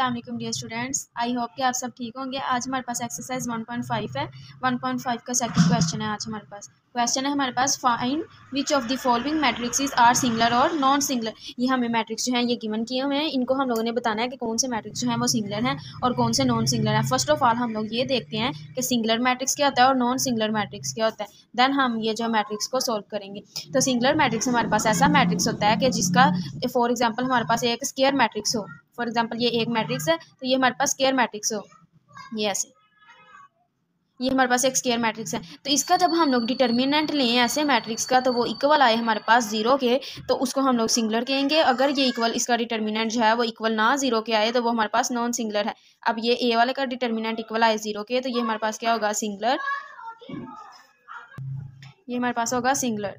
Aslam dear students I hope कि आप सब ठीक होंगे आज हमारे पास एक्सरसाइज 1.5 है 1.5 का सेकंड क्वेश्चन है आज हमारे पास क्वेश्चन है हमारे पास find which of the following matrix are singular और नॉन सिंगलर ये हमें मैट्रिक्स जो हैं ये गिवन किए हुए हैं इनको हम लोगों ने बताना है कि कौन से मैट्रिक्स जो हैं वो सिंगलर हैं और कौन से नॉन सिंगलर हैं फर्स्ट ऑफ ऑल हम लोग ये देखते हैं कि सिंगलर मैट्रिक्स क्या होता है और नॉन सिंगलर मैट्रिक्स क्या होता है देन हम ये जो मैट्रिक्स को सॉल्व करेंगे तो सिंगलर मैट्रिक्स हमारे पास ऐसा मैट्रिक्स होता है कि जिसका फॉर एग्जाम्पल हमारे पास एक स्केयर मैट्रिक्स हो फॉर एग्जाम्पल ये एक मैट्रिक्स है तो ये हमारे पास स्केयर मैट्रिक्स हो ये ऐसे ये हमारे पास एक स्केयर मैट्रिक्स है तो इसका जब हम लोग डिटर्मिनेंट लें ऐसे मैट्रिक्स का तो वो इक्वल आए हमारे पास जीरो के तो उसको हम लोग सिंगुलर कहेंगे अगर ये इक्वल इसका डिटर्मिनेंट जो है वो इक्वल ना जीरो के आए तो वो हमारे पास नॉन सिंगुलर है अब ये ए वाले का डिटर्मिनेंट इक्वल आए जीरो के तो ये हमारे पास क्या होगा सिंगुलर ये हमारे पास होगा सिंगुलर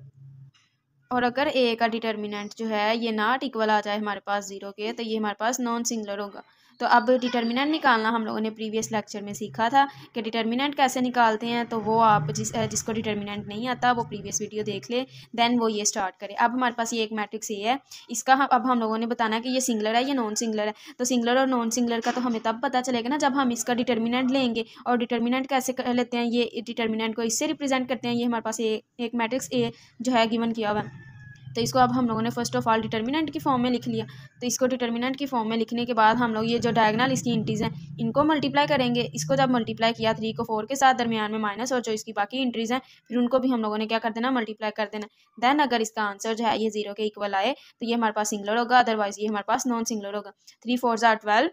और अगर ए का डिटर्मिनेंट जो है ये नॉट इक्वल आ जाए हमारे पास ज़ीरो के तो ये हमारे पास नॉन सिंगलर होगा तो अब डिटर्मिनेंट निकालना हम लोगों ने प्रीवियस लेक्चर में सीखा था कि डिटर्मिनेंट कैसे निकालते हैं तो वो आप जिस जिसको डिटर्मिनेंट नहीं आता वो प्रीवियस वीडियो देख ले देन वो ये स्टार्ट करे अब हमारे पास ये एक मैट्रिक्स ए है इसका हम अब हम लोगों ने बताना कि ये सिंगलर है या नॉन सिंगलर है तो सिंगलर और नॉन सिंगलर का तो हमें तब पता चलेगा ना जब हम इसका डिटर्मिनेंट लेंगे और डिटर्मिनेंट कैसे कर लेते हैं ये डिटर्मिनेंट को इससे रिप्रेजेंट करते हैं ये हमारे पास ए, एक मैट्रिक्स ए जो है गिवन किया हुआ है तो इसको अब हम लोगों ने फर्स्ट ऑफ ऑल डिटर्मिनेंट की फॉर्म में लिख लिया तो इसको डिटर्मिनेंट की फॉर्म में लिखने के बाद हम लोग ये जो डायगनल इसकी इंट्रीज हैं इनको मल्टीप्लाई करेंगे इसको जब मल्टीप्लाई किया थ्री को फोर के साथ दरमियान में माइनस और जो इसकी बाकी इंट्रीज़ हैं फिर उनको भी हम लोगों ने क्या कर देना मल्टीप्लाई कर देना देन अगर इसका आंसर जो है ये जीरो के इक्वल आए तो ये हमारे पास सिंगलर होगा अदरवाइज ये हमारे पास नॉन सिंगलर होगा थ्री फोर ज़ार ट्वेल्व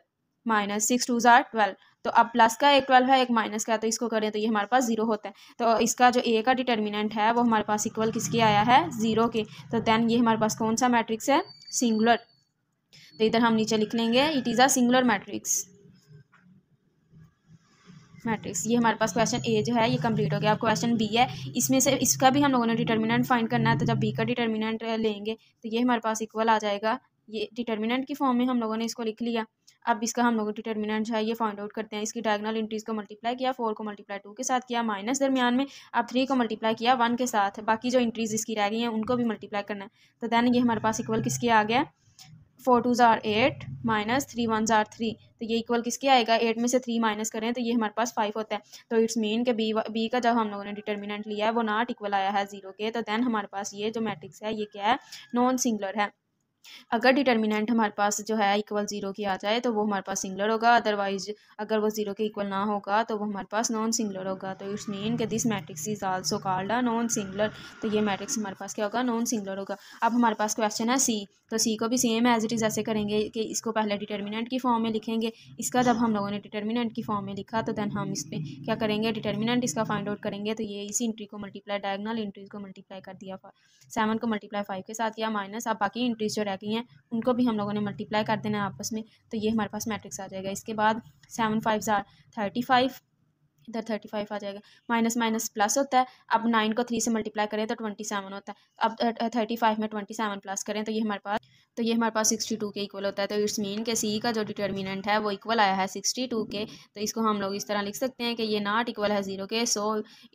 माइनस सिक्स टू ज़ार ट्वेल्व तो अब प्लस का एक ट्वेल्व है एक माइनस का तो इसको करें तो ये हमारे पास जीरो होता है तो इसका जो ए का डिटर्मिनेंट है वो हमारे पास इक्वल किसके आया है जीरो के तो देन ये हमारे पास कौन सा मैट्रिक्स है सिंगुलर तो इधर हम नीचे लिख लेंगे it is a singular matrix matrix ये हमारे पास क्वेश्चन ए जो है ये कंप्लीट हो गया अब क्वेश्चन बी है इसमें से इसका भी हम लोगों ने डिटर्मिनेंट फाइंड करना है तो जब बी का डिटर्मिनेंट लेंगे तो ये हमारे पास इक्वल आ जाएगा ये डिटर्मिनेंट की फॉर्म में हम लोगों ने इसको लिख लिया अब इसका हम लोग डिटर्मिनेंट जो है ये फाइंड आउट करते हैं इसकी डायगनल इंट्रीज को मल्टीप्लाई किया फोर को मल्टीप्लाई टू के साथ किया माइनस दरमियान में अब थ्री को मल्टीप्लाई किया वन के साथ बाकी जो इंट्रीज इसकी रह गई हैं उनको भी मल्टीप्लाई करना है तो देन ये हमारे पास इक्वल किसके आ गया फोर टू ज़ार एट माइनस थ्री वन ज़ार थ्री तो ये इक्वल किसके आएगा एट में से थ्री माइनस करें तो ये हमारे पास फाइव होता है तो इट्स मीन के बी बी का जब हम लोगों ने डिटर्मिनेंट लिया है वो नॉट इक्वल आया है जीरो के तो देन हमारे पास ये जो मैट्रिक्स है ये क्या है नॉन सिंगुलर है अगर डिटर्मिनेंट हमारे पास जो है इक्वल ज़ीरो की आ जाए तो वो हमारे पास सिंगलर होगा अदरवाइज अगर वो ज़ीरो के इक्वल ना होगा तो वो हमारे पास नॉन सिंगलर होगा तो इट्स मीन के this matrix is also called non singular तो ये मैट्रिक्स हमारे पास क्या होगा नॉन सिंगलर होगा अब हमारे पास क्वेश्चन है सी तो सी को भी सेम एज इट इज़ ऐसे करेंगे कि इसको पहले डिटर्मिनेंट की फॉर्म में लिखेंगे इसका जब हम लोगों ने डिटर्मिनेंट की फॉर्म में लिखा तो देन हम इस पर क्या करेंगे डिटर्मिनेंट इसका फाइंड आउट करेंगे तो ये इसी इंट्री को मल्टीप्लाई डायगनल इंट्रीज को मल्टीप्लाई कर दिया सेवन को मल्टीप्लाई फाइव के साथ किया माइनस अब बाकी इंट्रीज जो रह गई हैं उनको भी हम लोगों ने मल्टीप्लाई कर देना है आपस में तो ये हमारे पास मैट्रिक्स आ जाएगा इसके बाद सेवन फाइव ज़ार थर्टी फाइव इधर थर्टी फाइव आ जाएगा माइनस माइनस प्लस होता है अब नाइन को थ्री से मल्टीप्लाई करें तो ट्वेंटी सेवन होता है अब थर्टी फाइव में ट्वेंटी सेवन प्लस करें तो ये हमारे पास तो ये हमारे पास सिक्सटी टू के इक्वल होता है तो इट्स मीन के सी का जो डिटर्मिनेंट है वो इक्वल आया है सिक्सटी टू के तो इसको हम लोग इस तरह लिख सकते हैं कि ये नॉट इक्वल है जीरो के so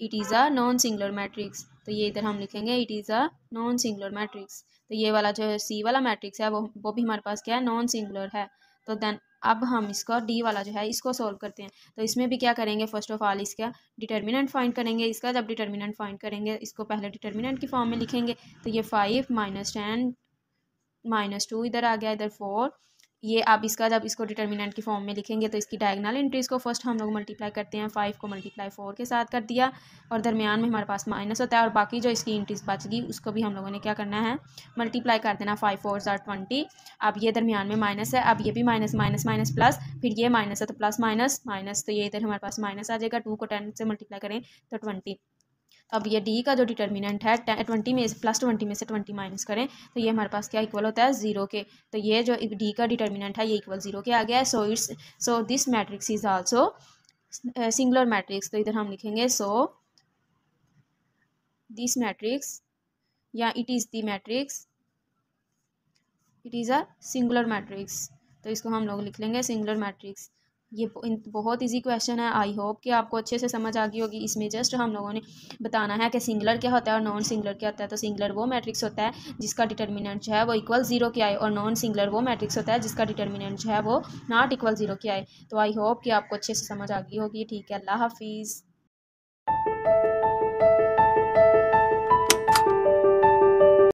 it is a non singular matrix तो ये इधर हम लिखेंगे it is a non singular matrix तो ये वाला जो है सी वाला मैट्रिक्स है वो वो भी हमारे पास क्या है नॉन सिंगुलर है तो देन अब हम इसका डी वाला जो है इसको सॉल्व करते हैं तो इसमें भी क्या करेंगे फर्स्ट ऑफ ऑल इसका डिटर्मिनेंट फाइंड करेंगे इसका जब डिटर्मिनेंट फाइंड करेंगे इसको पहले डिटर्मिनेंट की फॉर्म में लिखेंगे तो ये five minus ten minus two इधर आ गया इधर फोर ये आप इसका जब इसको डिटर्मिनेंट की फॉर्म में लिखेंगे तो इसकी डायगनल इंट्रीज को फर्स्ट हम लोग मल्टीप्लाई करते हैं फाइव को मल्टीप्लाई फोर के साथ कर दिया और दरमियान में हमारे पास माइनस होता है और बाकी जो इसकी इंट्रीज बच गई उसको भी हम लोगों ने क्या करना है मल्टीप्लाई कर देना फाइव फोर ज़ार ट्वेंटी अब ये दरमियान में माइनस है अब ये भी माइनस माइनस माइनस प्लस फिर ये माइनस है तो प्लस माइनस माइनस तो ये इधर हमारे पास माइनस आ जाएगा टू को टेन से मल्टीप्लाई करें तो ट्वेंटी अब ये डी का जो डिटर्मिनेंट है ट्वेंटी में प्लस ट्वेंटी में से ट्वेंटी माइनस करें तो ये हमारे पास क्या इक्वल होता है जीरो के तो ये जो डी का डिटर्मिनेंट है ये इक्वल जीरो के आ गया है so it's so this matrix is also singular matrix तो इधर हम लिखेंगे सो दिस मैट्रिक्स या it is the matrix it is a singular matrix तो इसको हम लोग लिख लेंगे सिंगुलर मैट्रिक्स ये बहुत इजी क्वेश्चन है आई होप कि आपको अच्छे से समझ आ गई होगी इसमें जस्ट हम लोगों ने बताना है कि सिंगलर क्या होता है और नॉन सिंगलर क्या होता है तो सिंगलर वो मैट्रिक्स होता है जिसका डिटर्मिनेंट जो है वो इक्वल जीरो के आए और नॉन सिंगलर वो मैट्रिक्स होता है जिसका डिटर्मिनेंट जो है वो नॉट इक्वल जीरो के आए तो आई होप कि आपको अच्छे से समझ आ गई होगी ठीक है अल्लाह हाफिज़